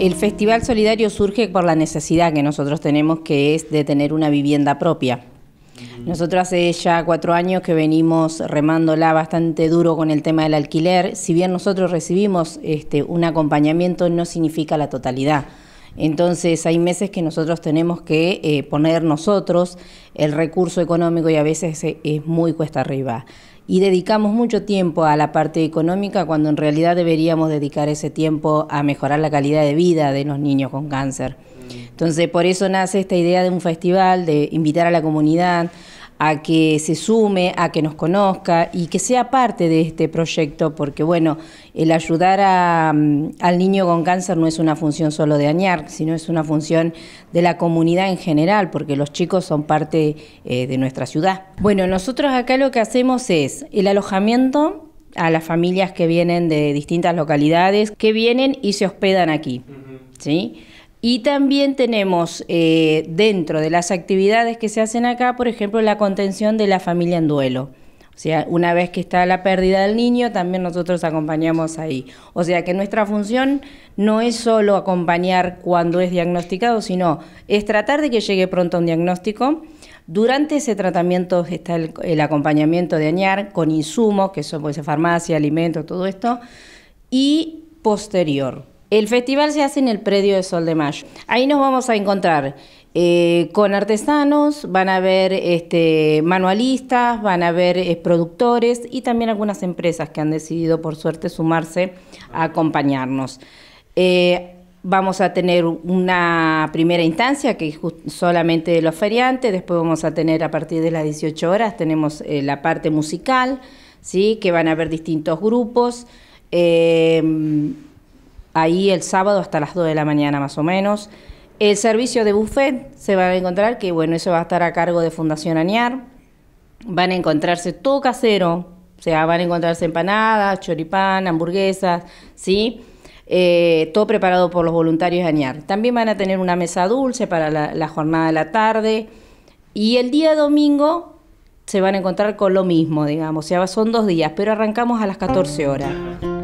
El Festival Solidario surge por la necesidad que nosotros tenemos, que es de tener una vivienda propia. Nosotros hace ya cuatro años que venimos remándola bastante duro con el tema del alquiler. Si bien nosotros recibimos este, un acompañamiento, no significa la totalidad. Entonces hay meses que nosotros tenemos que eh, poner nosotros el recurso económico y a veces eh, es muy cuesta arriba y dedicamos mucho tiempo a la parte económica cuando en realidad deberíamos dedicar ese tiempo a mejorar la calidad de vida de los niños con cáncer. Mm. Entonces, por eso nace esta idea de un festival, de invitar a la comunidad, a que se sume, a que nos conozca y que sea parte de este proyecto, porque bueno, el ayudar mm, al niño con cáncer no es una función solo de Añar, sino es una función de la comunidad en general, porque los chicos son parte eh, de nuestra ciudad. Bueno, nosotros acá lo que hacemos es el alojamiento a las familias que vienen de distintas localidades, que vienen y se hospedan aquí, ¿sí? Y también tenemos eh, dentro de las actividades que se hacen acá, por ejemplo, la contención de la familia en duelo. O sea, una vez que está la pérdida del niño, también nosotros acompañamos ahí. O sea que nuestra función no es solo acompañar cuando es diagnosticado, sino es tratar de que llegue pronto un diagnóstico. Durante ese tratamiento está el, acompañamiento de añar con insumos, que son pues, farmacia, alimentos, todo esto, y posterior. El festival se hace en el predio de Sol de Mayo. Ahí nos vamos a encontrar eh, con artesanos, van a haber este, manualistas, van a haber eh, productores y también algunas empresas que han decidido, por suerte, sumarse a acompañarnos. Eh, vamos a tener una primera instancia que es solamente de los feriantes, después vamos a tener a partir de las 18 horas, tenemos la parte musical, ¿sí? que van a haber distintos grupos ahí el sábado hasta las 2 de la mañana más o menos. El servicio de buffet se van a encontrar, que bueno, eso va a estar a cargo de Fundación Añar. Van a encontrarse todo casero, o sea, van a encontrarse empanadas, choripán, hamburguesas, ¿sí? Eh, todo preparado por los voluntarios de Añar. También van a tener una mesa dulce para la, la jornada de la tarde. Y el día domingo se van a encontrar con lo mismo, digamos. O sea, son dos días, pero arrancamos a las 14 horas.